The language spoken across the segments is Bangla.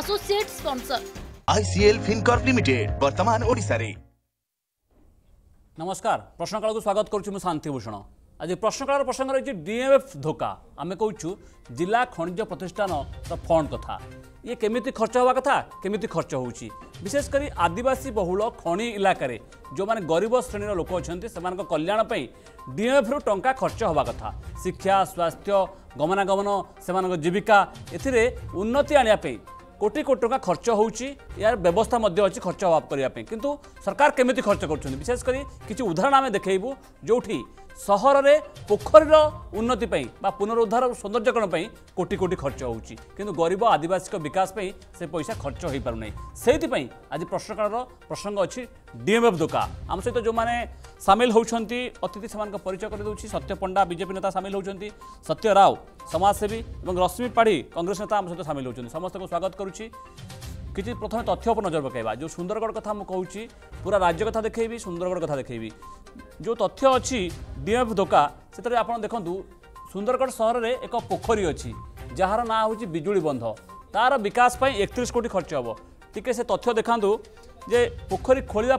Associate sponsor ICL Fincorp limited বর্তমান ওড়িশারে নমস্কার প্রশ্নকালকু স্বাগত করছি মু শান্তিভূষণ আজ প্রশ্নকালের প্রসঙ্গ রয়েছে ডিএমএফ ধোকা আমি কৌছু জেলা খনিজ প্রতিষ্ঠানর ফন্ড কথা ইয়ে কেমিতি খরচ হওয়া কথা কেমিতি খরচ হচ্ছে বিশেষ করে আদিবাসী বহুল খনি ইলাকায় যে গরিব শ্রেণীর লোক অনেক সে কল্যাণ ডিএমএফ্রু টঙ্কা খরচ হওয়া কথা শিক্ষা স্বাস্থ্য গমনাগমন সে জীবিকা এতে উন্নতি আনবা कोटी कोटी टाँग खर्च होवस्था अच्छी खर्च अभाव करने कि सरकार केमी खर्च करशेषकर किसी उदाहरण आम देखू जो ସହରରେ ପୋଖରୀର ଉନ୍ନତି ପାଇଁ ବା ପୁନରୁଦ୍ଧାର ସୌନ୍ଦର୍ଯ୍ୟକରଣ ପାଇଁ କୋଟି କୋଟି ଖର୍ଚ୍ଚ ହେଉଛି କିନ୍ତୁ ଗରିବ ଆଦିବାସୀଙ୍କ ବିକାଶ ପାଇଁ ସେ ପଇସା ଖର୍ଚ୍ଚ ହୋଇପାରୁନାହିଁ ସେଇଥିପାଇଁ ଆଜି ପ୍ରଶ୍ନକାଳର ପ୍ରସଙ୍ଗ ଅଛି ଡିଏମ୍ଏଫ୍ ଦୋକା ଆମ ସହିତ ଯେଉଁମାନେ ସାମିଲ ହେଉଛନ୍ତି ଅତିଥି ସେମାନଙ୍କ ପରିଚୟ କରିଦେଉଛି ସତ୍ୟ ପଣ୍ଡା ବିଜେପି ନେତା ସାମିଲ ହେଉଛନ୍ତି ସତ୍ୟ ରାଓ ସମାଜସେବୀ ଏବଂ ରଶ୍ମି ପାଢ଼ୀ କଂଗ୍ରେସ ନେତା ଆମ ସହିତ ସାମିଲ ହେଉଛନ୍ତି ସମସ୍ତଙ୍କୁ ସ୍ୱାଗତ କରୁଛି কিছু প্রথমে তথ্য উপর নজর পকাইবা যে সুন্দরগড় কথা মু কৌছি পুরা রাজ্য কথা দেখেবি সুন্দরগড় কথা দেখেবি যে তথ্য অফ দোকা সেটা আপনার দেখুন সুন্দরগড় সহরের এক পোখরী অছি যার না হচ্ছে বিজুড়ি বন্ধ তার বিকাশ পাই একত্রিশ কোটি খরচ হব টিকে সে তথ্য দেখা যে পোখরী খোলা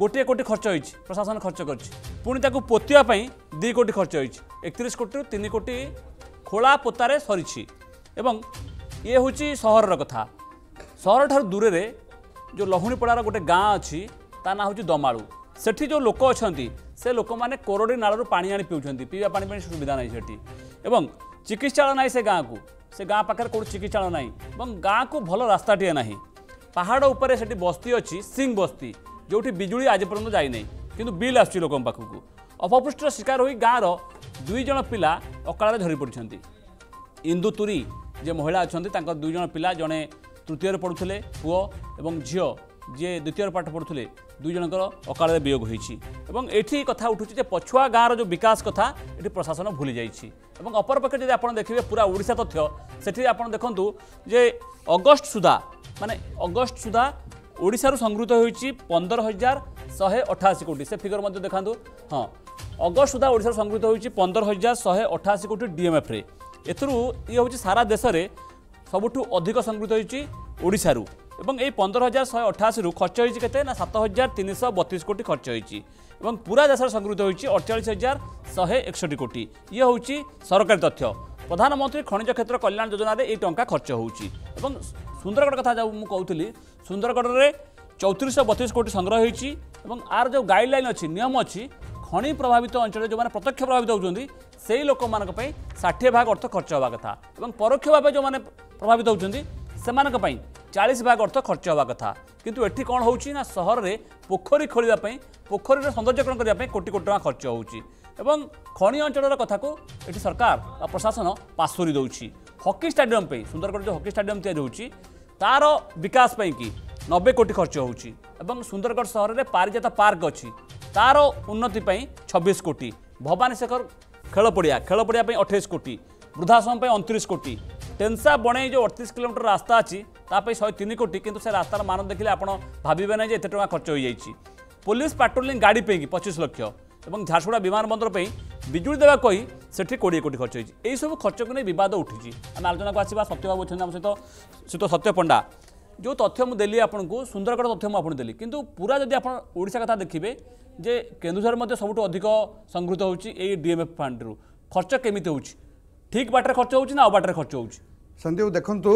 গোটি কোটি খরচ হয়েছে প্রশাসন খরচ করছে পুঁ তাকে পোতিবা দুই কোটি খরচ হয়েছে একত্রিশ কোটি তিন কোটি খোলা পোতার সরিছি এবং ইয়ে হচ্ছে সহরের কথা ସହରଠାରୁ ଦୂରରେ ଯେଉଁ ଲହୁଣୀପଡ଼ାର ଗୋଟେ ଗାଁ ଅଛି ତା ନାଁ ହେଉଛି ଦମାଳୁ ସେଠି ଯେଉଁ ଲୋକ ଅଛନ୍ତି ସେ ଲୋକମାନେ କୋରଡ଼ି ନାଳରୁ ପାଣି ଆଣି ପିଉଛନ୍ତି ପିଇବା ପାଣି ପାଇଁ ସୁବିଧା ନାହିଁ ସେଠି ଏବଂ ଚିକିତ୍ସାଳୟ ନାହିଁ ସେ ଗାଁକୁ ସେ ଗାଁ ପାଖରେ କେଉଁଠି ଚିକିତ୍ସାଳୟ ନାହିଁ ଏବଂ ଗାଁକୁ ଭଲ ରାସ୍ତାଟିଏ ନାହିଁ ପାହାଡ଼ ଉପରେ ସେଠି ବସ୍ତି ଅଛି ସିଂ ବସ୍ତି ଯେଉଁଠି ବିଜୁଳି ଆଜି ପର୍ଯ୍ୟନ୍ତ ଯାଇନାହିଁ କିନ୍ତୁ ବିଲ୍ ଆସୁଛି ଲୋକଙ୍କ ପାଖକୁ ଅପପୁଷ୍ଟିର ଶିକାର ହୋଇ ଗାଁର ଦୁଇ ଜଣ ପିଲା ଅକାଳରେ ଝରି ପଡ଼ିଛନ୍ତି ଇନ୍ଦୁ ତୁରୀ ଯେ ମହିଳା ଅଛନ୍ତି ତାଙ୍କର ଦୁଇ ଜଣ ପିଲା ଜଣେ তৃতীয়রে পড়ুলে পুয় এবং ঝিও যে দ্বিতীয় পাঠ পড়ুলে দুইজণকর অকালে বিয়োগ হয়েছি এবং এটি কথা উঠুছে যে পছুয়া গাঁর যে বিকাশ কথা এটি প্রশাসন ভুলে যাই এবং অপরপক্ষে যদি আপনার দেখবে পুরা ওড়শা তথ্য সেটি আপনার দেখুন যে অগস্ট সুদ্ধা মানে অগস্ট সুদ্ধা ওড়শার সংগৃহীত হয়েছি পনেরো হাজার শহে অঠাশি কোটি সে ফিগর মধ্যে দেখাতু হ্যাঁ অগস্ট সুদ্ধা ওড়শার সংগৃহীত হয়েছি পনেরো হাজার শহে অঠাশি কোটি ডিএমএফ্রে এথর ইয়ে হচ্ছে সারা দেশে ସବୁଠୁ ଅଧିକ ସଂଗୃହୀତ ହୋଇଛି ଓଡ଼ିଶାରୁ ଏବଂ ଏହି ପନ୍ଦର ହଜାର ଶହେ ଅଠାଅଶୀରୁ ଖର୍ଚ୍ଚ ହୋଇଛି କେତେ ନା ସାତ ହଜାର ତିନିଶହ ବତିଶ କୋଟି ଖର୍ଚ୍ଚ ହୋଇଛି ଏବଂ ପୁରା ଦେଶରେ ସଂଗୃହୀତ ହୋଇଛି ଅଠଚାଳିଶ ହଜାର ଶହେ ଏକଷଠି କୋଟି ଇଏ ହେଉଛି ସରକାରୀ ତଥ୍ୟ ପ୍ରଧାନମନ୍ତ୍ରୀ ଖଣିଜ କ୍ଷେତ୍ର କଲ୍ୟାଣ ଯୋଜନାରେ ଏହି ଟଙ୍କା ଖର୍ଚ୍ଚ ହେଉଛି ଏବଂ ସୁନ୍ଦରଗଡ଼ କଥା ଯାହା ମୁଁ କହୁଥିଲି ସୁନ୍ଦରଗଡ଼ରେ ଚଉତିରିଶହ ବତିଶ କୋଟି ସଂଗ୍ରହ ହୋଇଛି ଏବଂ ଆର ଯେଉଁ ଗାଇଡ଼ଲାଇନ୍ ଅଛି ନିୟମ ଅଛି ଖଣି ପ୍ରଭାବିତ ଅଞ୍ଚଳରେ ଯେଉଁମାନେ ପ୍ରତ୍ୟକ୍ଷ ପ୍ରଭାବିତ ହେଉଛନ୍ତି ସେହି ଲୋକମାନଙ୍କ ପାଇଁ ଷାଠିଏ ଭାଗ ଅର୍ଥ ଖର୍ଚ୍ଚ ହେବା କଥା ଏବଂ ପରୋକ୍ଷ ଭାବେ ଯେଉଁମାନେ ପ୍ରଭାବିତ ହେଉଛନ୍ତି ସେମାନଙ୍କ ପାଇଁ ଚାଳିଶ ଭାଗ ଅର୍ଥ ଖର୍ଚ୍ଚ ହେବା କଥା କିନ୍ତୁ ଏଠି କ'ଣ ହେଉଛି ନା ସହରରେ ପୋଖରୀ ଖୋଳିବା ପାଇଁ ପୋଖରୀର ସୌନ୍ଦର୍ଯ୍ୟକରଣ କରିବା ପାଇଁ କୋଟି କୋଟି ଟଙ୍କା ଖର୍ଚ୍ଚ ହେଉଛି ଏବଂ ଖଣି ଅଞ୍ଚଳର କଥାକୁ ଏଠି ସରକାର ବା ପ୍ରଶାସନ ପାଶୁରୀ ଦେଉଛି ହକି ଷ୍ଟାଡିୟମ୍ ପାଇଁ ସୁନ୍ଦରଗଡ଼ ଯେଉଁ ହକି ଷ୍ଟାଡିୟମ୍ ତିଆରି ହେଉଛି ତା'ର ବିକାଶ ପାଇଁକି ନବେ କୋଟି ଖର୍ଚ୍ଚ ହେଉଛି ଏବଂ ସୁନ୍ଦରଗଡ଼ ସହରରେ ପାରିଜାତ ପାର୍କ ଅଛି তার উন্নতি ছবিশ কোটি ভবানীশেখর খেল পড়িয়া খেল পড়িয়া অঠেইশ কোটি বৃদ্ধাশ্রম অণতিশ কোটি টেনসা বনেই যে অড়তিশ কিলোমিটর রাস্তা আছে তাপাই শহে তিন কোটি কিন্তু সে রাস্তার মান দেখলে আপনার ভাববে না যে এত টাকা খরচ হয়ে যাই পুলিশ পাট্রোলিং গাড়ি পাই পঁচিশ লক্ষ এবং ঝারসুগুড়া বিমানবন্দর পাই বিজুড়ি দেওয়া কই সেটি কোড়িয়ে কোটি খরচ হয়েছে এইসব খরচকে নিয়ে বিবাদ উঠিছে আমি আলোচনাকে আসবা সত্যবাবু অনেক আমার সহ সহ সত্য পণ্ডা যে তথ্য মু দেলি আপনার সুন্দরগড় তথ্য মু আপনার দেলি কিন্তু পুরা যদি আপনার ওড়শা কথা দেখবে ଯେ କେନ୍ଦୁଝର ମଧ୍ୟ ସବୁଠୁ ଅଧିକ ସଂଗୃହୀତ ହେଉଛି ଏଇ ଡିଏମ୍ଏଫ୍ ଫାଣ୍ଡରୁ ଖର୍ଚ୍ଚ କେମିତି ହେଉଛି ଠିକ୍ ବାଟରେ ଖର୍ଚ୍ଚ ହେଉଛି ନା ଆଉ ବାଟରେ ଖର୍ଚ୍ଚ ହେଉଛି ସନ୍ଦୀପ ଦେଖନ୍ତୁ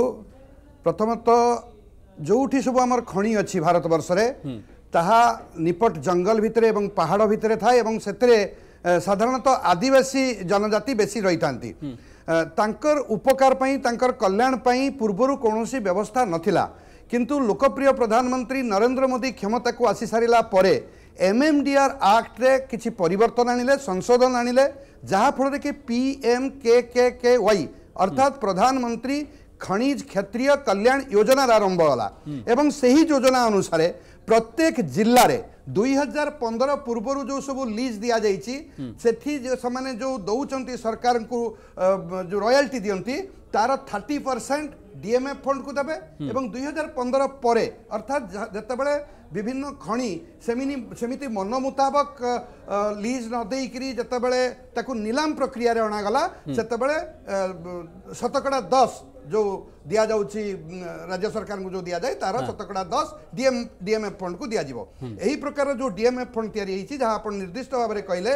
ପ୍ରଥମତଃ ଯେଉଁଠି ସବୁ ଆମର ଖଣି ଅଛି ଭାରତବର୍ଷରେ ତାହା ନିପଟ ଜଙ୍ଗଲ ଭିତରେ ଏବଂ ପାହାଡ଼ ଭିତରେ ଥାଏ ଏବଂ ସେଥିରେ ସାଧାରଣତଃ ଆଦିବାସୀ ଜନଜାତି ବେଶୀ ରହିଥାନ୍ତି ତାଙ୍କର ଉପକାର ପାଇଁ ତାଙ୍କର କଲ୍ୟାଣ ପାଇଁ ପୂର୍ବରୁ କୌଣସି ବ୍ୟବସ୍ଥା ନଥିଲା କିନ୍ତୁ ଲୋକପ୍ରିୟ ପ୍ରଧାନମନ୍ତ୍ରୀ ନରେନ୍ଦ୍ର ମୋଦି କ୍ଷମତାକୁ ଆସିସାରିଲା ପରେ एम एम डी आर आक्टे किसी पर संशोधन आणले जहाँफल कि पी एम के के के वाई अर्थात प्रधानमंत्री खनिज क्षेत्रीय कल्याण योजना आरंभ होगा एवं से ही योजना अनुसार प्रत्येक जिले में दुई हजार पंदर पूर्व जो सब लीज दि से जो दौर सरकार को जो रयाल्टी दिखती तार थर्टी परसेंट ডিএমএফ ফন্ডকু দেবে এবং দুই হাজার পনেরো পরে অর্থাৎ যেতবে বিভিন্ন খনি সেমিনি সেমিতি মন মুতাবক লিজ নদেইকি যেতবে তাকে নিলাম প্রক্রিয়ায় অণাগলা সেতবে শতকড়া দশ जो दिया जाऊँगी राज्य सरकार को जो दि जाए तार शतकड़ा दस डीएम डीएमएफ फंड को दि जाव यही प्रकार जो डीएमएफ फंड या जहाँ आप निर्दिष्ट भाव में कहले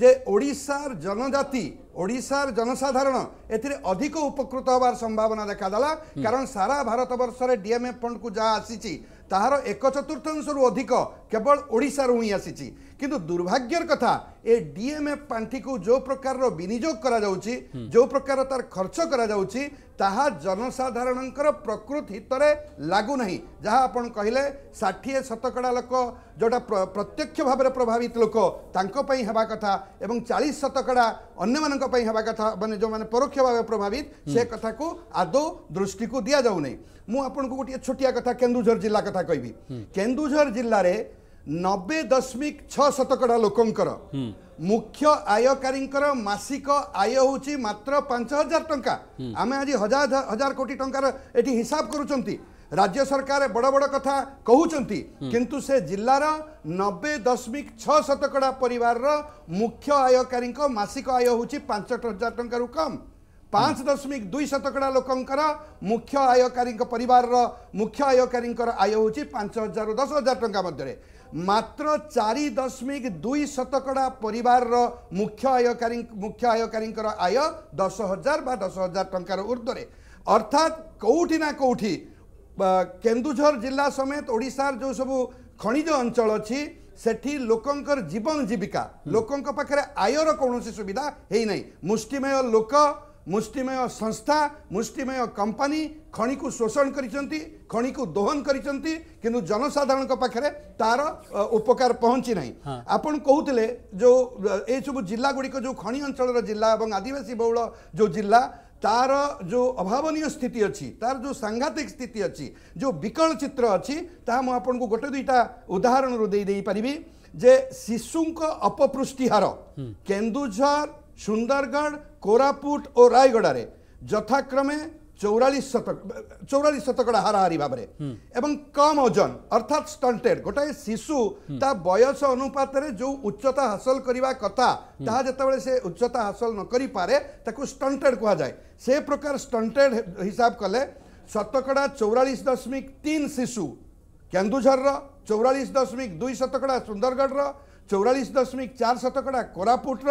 যে ওড়িশার জনজাতি ওড়িশার জনসাধারণ এতে অধিক উপকৃত হবার সম্ভাবনা দেখাদেলা কারণ সারা ভারতবর্ষের ডিএমএফ ফণ্ডকু যা আসিছি তাহার এক চতুর্থাংশর অধিক কেবল ওড়িশার হি আসিছি কিন্তু দুর্ভাগ্যর কথা এ ডিএমএফ পাଣ୍ଠିକୁ ଯେଉଁ ପ୍ରକାରର ବିନିଯୋଗ କରାଯାଉଛି ଯେଉଁ ପ୍ରକାର ତାର ଖର୍ଚ୍ଚ କରାଯାଉଛି ତାହା ଜନସାଧାରଣଙ୍କର ପ୍ରକୃତ ହିତରେ ଲାଗୁନାହିଁ ଯାହା ଆପଣ କହିଲେ ଷାଠିଏ ଶତକଡ଼ା ଲୋକ ଯେଉଁଟା ପ୍ରତ୍ୟକ୍ଷ ଭାବରେ ପ୍ରଭାବିତ ଲୋକ ତାଙ୍କ ପାଇଁ ହେବା କଥା ଏବଂ ଚାଳିଶ ଶତକଡ଼ା ଅନ୍ୟମାନଙ୍କ ପାଇଁ ହେବା କଥା ମାନେ ଯେଉଁମାନେ ପରୋକ୍ଷ ଭାବେ ପ୍ରଭାବିତ ସେ କଥାକୁ ଆଦୌ ଦୃଷ୍ଟିକୁ ଦିଆଯାଉନାହିଁ ମୁଁ ଆପଣଙ୍କୁ ଗୋଟିଏ ଛୋଟିଆ କଥା କେନ୍ଦୁଝର ଜିଲ୍ଲା କଥା କହିବି କେନ୍ଦୁଝର ଜିଲ୍ଲାରେ ନବେ ଦଶମିକ ଛଅ ଶତକଡ଼ା ଲୋକଙ୍କର ମୁଖ୍ୟ ଆୟକାରୀଙ୍କର ମାସିକ ଆୟ ହେଉଛି ମାତ୍ର ପାଞ୍ଚ ହଜାର ଟଙ୍କା ଆମେ ଆଜି ହଜାର ହଜାର କୋଟି ଟଙ୍କାର ଏଠି ହିସାବ କରୁଛନ୍ତି ରାଜ୍ୟ ସରକାର ବଡ଼ ବଡ଼ କଥା କହୁଛନ୍ତି କିନ୍ତୁ ସେ ଜିଲ୍ଲାର ନବେ ଦଶମିକ ଛଅ ଶତକଡ଼ା ପରିବାରର ମୁଖ୍ୟ ଆୟକାରୀଙ୍କ ମାସିକ ଆୟ ହେଉଛି ପାଞ୍ଚ ହଜାର ଟଙ୍କାରୁ କମ୍ ପାଞ୍ଚ ଦଶମିକ ଦୁଇ ଶତକଡ଼ା ଲୋକଙ୍କର ମୁଖ୍ୟ ଆୟକାରୀଙ୍କ ପରିବାରର ମୁଖ୍ୟ ଆୟକାରୀଙ୍କର ଆୟ ହେଉଛି ପାଞ୍ଚ ହଜାରରୁ ଦଶ ହଜାର ଟଙ୍କା ମଧ୍ୟରେ ମାତ୍ର ଚାରି ଦଶମିକ ଦୁଇ ଶତକଡ଼ା ପରିବାରର ମୁଖ୍ୟ ଆୟକାରୀ ମୁଖ୍ୟ ଆୟକାରୀଙ୍କର ଆୟ ଦଶ ହଜାର ବା ଦଶ ହଜାର ଟଙ୍କାର ଉର୍ଦ୍ଧ୍ୱରେ ଅର୍ଥାତ୍ କେଉଁଠି ନା କେଉଁଠି କେନ୍ଦୁଝର ଜିଲ୍ଲା ସମେତ ଓଡ଼ିଶାର ଯେଉଁ ସବୁ ଖଣିଜ ଅଞ୍ଚଳ ଅଛି ସେଠି ଲୋକଙ୍କର ଜୀବନ ଜୀବିକା ଲୋକଙ୍କ ପାଖରେ ଆୟର କୌଣସି ସୁବିଧା ହେଇନାହିଁ ମୁଷ୍ଟିମେୟ ଲୋକ মুষ্টিমেয় সংস্থা মুষ্টিমেয় কোম্পানি খনিকু শোষণ করেছেন খনিকু দোহন করেছেন কিন্তু জনসাধারণ পাখে তার উপকার পৌঁছি না আপনার কুলে যে এইসব জেলাগুড়ি যে খনি অঞ্চলের জেলা এবং আদিবাসী বহুল যে জেলা তার যে অভাবনীয় স্থিতি অছি যে সাংঘাতিক স্থিতি অছি বিকল চিত্র অছি গোটে দুইটা উদাহরণ দিয়ে পারি যে শিশুঙ্ অপপুষ্টি হার কেন্দুঝর ସୁନ୍ଦରଗଡ଼ କୋରାପୁଟ ଓ ରାୟଗଡ଼ାରେ ଯଥାକ୍ରମେ চৌরাল্লিশ শতক চৌরাল্লিশ শতকড়া হারাহারি ভাবে এবং কম ওজন অর্থাৎ স্টন্টেড গোটায়ে শিশু তা বয়স অনুপাতে যে উচ্চতা হাসল করা কথা তাহা যেতবে সে উচ্চতা হাসল নকরি পারে তাকে স্টন্টেড কুহযায় সে প্রকার স্টন্টেড হিসাব কলে শতকড়া চৌরাল্লিশ দশমিক তিন শিশু কেন্দুঝরর চৌরাল্লিশ দশমিক দুই শতকড়া সুন্দরগড়র চৌরাশ দশমিক চার শতকড়া কোরাপুটর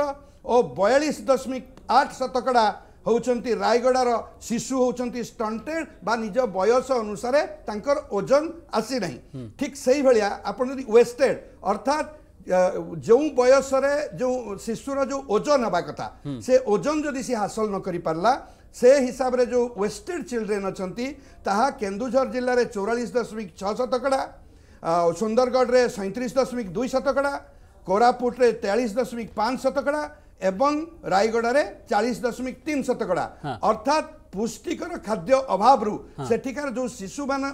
ও বয়াশ দশমিক আট শতকড়া হচ্ছেন রায়গড়ার শিশু হচ্ছেন স্টন্টেড বা নিজ বয়স অনুসারে তাঁর ওজন আসি না ঠিক সেইভাবে আপনার যদি ওয়েস্টেড অর্থাৎ যে বয়সরে যে শিশুর যে ওজন হওয়া কথা সে ওজন যদি সে হাসল নকরি পারা সে হিসাবে যে ওয়েস্টেড চিলড্রেন অনেক তাহা কেন্দুঝর জেলার চৌরাশ দশমিক ছ শতকড়া সুন্দরগড়ে সৈত্রিশ দশমিক দুই শতকড়া କୋରାପୁଟରେ ତେୟାଳିଶ ଦଶମିକ ପାଞ୍ଚ ଶତକଡ଼ା ଏବଂ ରାୟଗଡ଼ାରେ ଚାଳିଶ ଦଶମିକ ତିନି ଶତକଡ଼ା ଅର୍ଥାତ୍ ପୁଷ୍ଟିକର ଖାଦ୍ୟ ଅଭାବରୁ ସେଠିକାର ଯେଉଁ ଶିଶୁମାନେ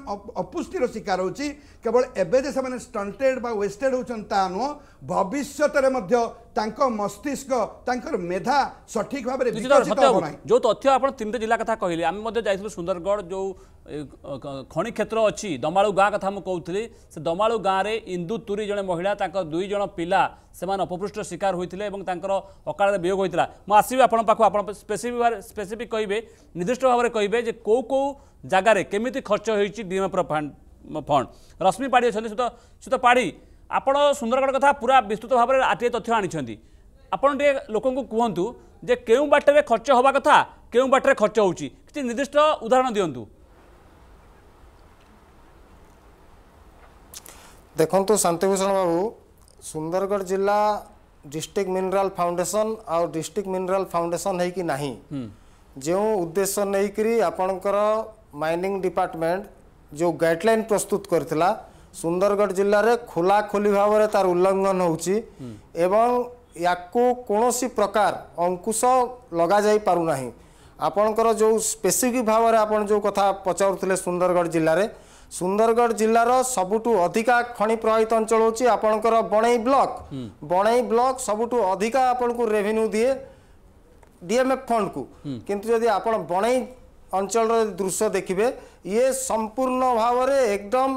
ଅପୁଷ୍ଟିର ଶିକାର ହେଉଛି କେବଳ ଏବେ ଯେ ସେମାନେ ଷ୍ଟଣ୍ଟେଡ଼ ବା ୱେଷ୍ଟେଡ଼ ହେଉଛନ୍ତି ତାହା ନୁହଁ ଭବିଷ୍ୟତରେ ମଧ୍ୟ ତାଙ୍କ ମସ୍ତିଷ୍କ ତାଙ୍କର ମେଧା ସଠିକ ଭାବରେ ଯେଉଁ ତଥ୍ୟ ଆପଣ ତିନିଟି ଜିଲ୍ଲା କଥା କହିଲେ ଆମେ ମଧ୍ୟ ଯାଇଥିଲୁ ସୁନ୍ଦରଗଡ଼ ଯେଉଁ ଖଣି କ୍ଷେତ୍ର ଅଛି ଦମାଳୁ ଗାଁ କଥା ମୁଁ କହୁଥିଲି ସେ ଦମାଳୁ ଗାଁରେ ଇନ୍ଦୁତୁରୀ ଜଣେ ମହିଳା ତାଙ୍କ ଦୁଇ ଜଣ ପିଲା ସେମାନେ ଅପପୃଷ୍ଟ ଶିକାର ହୋଇଥିଲେ ଏବଂ ତାଙ୍କର ଅକାଳରେ ବିୟୋଗ ହୋଇଥିଲା ମୁଁ ଆସିବି ଆପଣଙ୍କ ପାଖକୁ ଆପଣ ସ୍ପେସିଫିକ୍ ସ୍ପେସିଫିକ୍ କହିବେ ନିର୍ଦ୍ଦିଷ୍ଟ ଭାବରେ କହିବେ ଯେ କେଉଁ କେଉଁ ଜାଗାରେ କେମିତି ଖର୍ଚ୍ଚ ହୋଇଛି ଡିଏମ୍ଏଫ୍ର ଫଣ୍ଡ ରଶ୍ମି ପାଢ଼ୀ ଅଛନ୍ତି ସୁତ ସୁତ ପାଢ଼ୀ ଆପଣ ସୁନ୍ଦରଗଡ଼ କଥା ପୁରା ବିସ୍ତୃତ ଭାବରେ ଟିକେ ତଥ୍ୟ ଆଣିଛନ୍ତି ଆପଣ ଟିକେ ଲୋକଙ୍କୁ କୁହନ୍ତୁ ଯେ କେଉଁ ବାଟରେ ଖର୍ଚ୍ଚ ହେବା କଥା କେଉଁ ବାଟରେ ଖର୍ଚ୍ଚ ହେଉଛି କିଛି ନିର୍ଦ୍ଦିଷ୍ଟ ଉଦାହରଣ ଦିଅନ୍ତୁ ଦେଖନ୍ତୁ ଶାନ୍ତିଭୂଷଣ ବାବୁ ସୁନ୍ଦରଗଡ଼ ଜିଲ୍ଲା ଡିଷ୍ଟ୍ରିକ୍ଟ ମିନେରାଲ ଫାଉଣ୍ଡେସନ ଆଉ ଡିଷ୍ଟ୍ରିକ୍ଟ ମିନେରାଲ ଫାଉଣ୍ଡେସନ ହେଇକି ନାହିଁ ଯେଉଁ ଉଦ୍ଦେଶ୍ୟ ନେଇକରି ଆପଣଙ୍କର ମାଇନିଂ ଡିପାର୍ଟମେଣ୍ଟ ଯେଉଁ ଗାଇଡ଼ଲାଇନ୍ ପ୍ରସ୍ତୁତ କରିଥିଲା ସୁନ୍ଦରଗଡ଼ ଜିଲ୍ଲାରେ ଖୋଲାଖୋଲି ଭାବରେ ତାର ଉଲ୍ଲଙ୍ଘନ ହେଉଛି ଏବଂ ୟାକୁ କୌଣସି ପ୍ରକାର ଅଙ୍କୁଶ ଲଗାଯାଇ ପାରୁନାହିଁ ଆପଣଙ୍କର ଯେଉଁ ସ୍ପେସିଫିକ୍ ଭାବରେ ଆପଣ ଯେଉଁ କଥା ପଚାରୁଥିଲେ ସୁନ୍ଦରଗଡ଼ ଜିଲ୍ଲାରେ ସୁନ୍ଦରଗଡ଼ ଜିଲ୍ଲାର ସବୁଠୁ ଅଧିକା ଖଣି ପ୍ରଭାବିତ ଅଞ୍ଚଳ ହେଉଛି ଆପଣଙ୍କର ବଣେଇ ବ୍ଲକ୍ ବଣେଇ ବ୍ଲକ୍ ସବୁଠୁ ଅଧିକା ଆପଣଙ୍କୁ ରେଭିନ୍ୟୁ ଦିଏ ଡିଏମ୍ଏଫ୍ ଫଣ୍ଡକୁ କିନ୍ତୁ ଯଦି ଆପଣ ବଣେଇ ଅଞ୍ଚଳର ଦୃଶ୍ୟ ଦେଖିବେ ଇଏ ସମ୍ପୂର୍ଣ୍ଣ ଭାବରେ ଏକଦମ